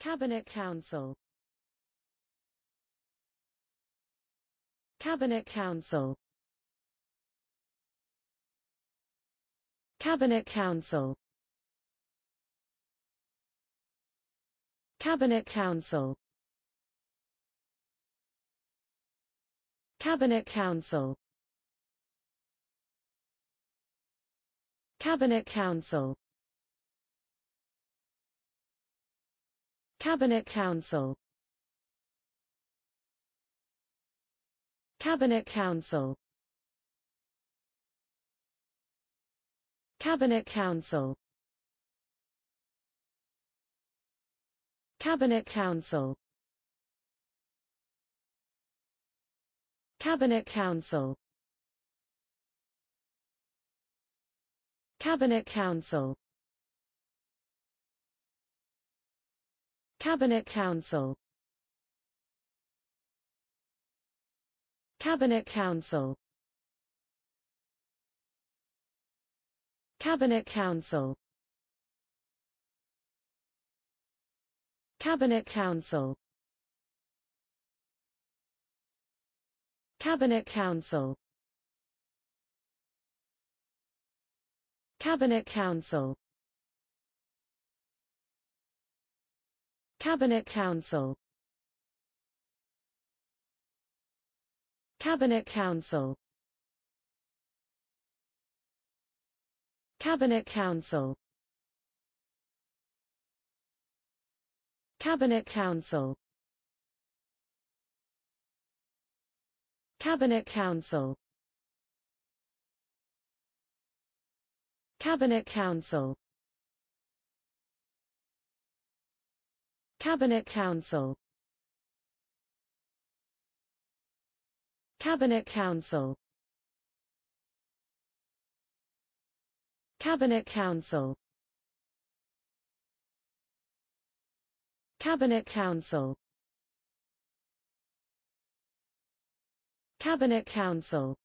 Cabinet Council Cabinet Council Cabinet Council Cabinet Council Cabinet Council Cabinet Council Cabinet Council Cabinet Council Cabinet Council Cabinet Council Cabinet Council Cabinet Council Cabinet Council Cabinet Council Cabinet Council Cabinet Council Cabinet Council Cabinet Council Cabinet Council Cabinet Council Cabinet Council Cabinet Council Cabinet Council Cabinet Council Cabinet Council Cabinet Council Cabinet Council Cabinet Council Cabinet Council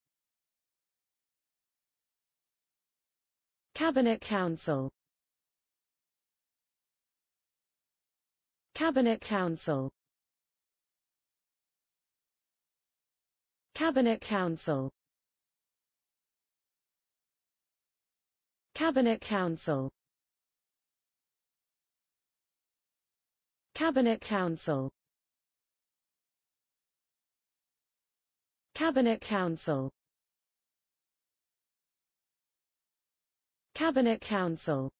Cabinet Council Cabinet Council Cabinet Council Cabinet Council Cabinet Council Cabinet Council Cabinet Council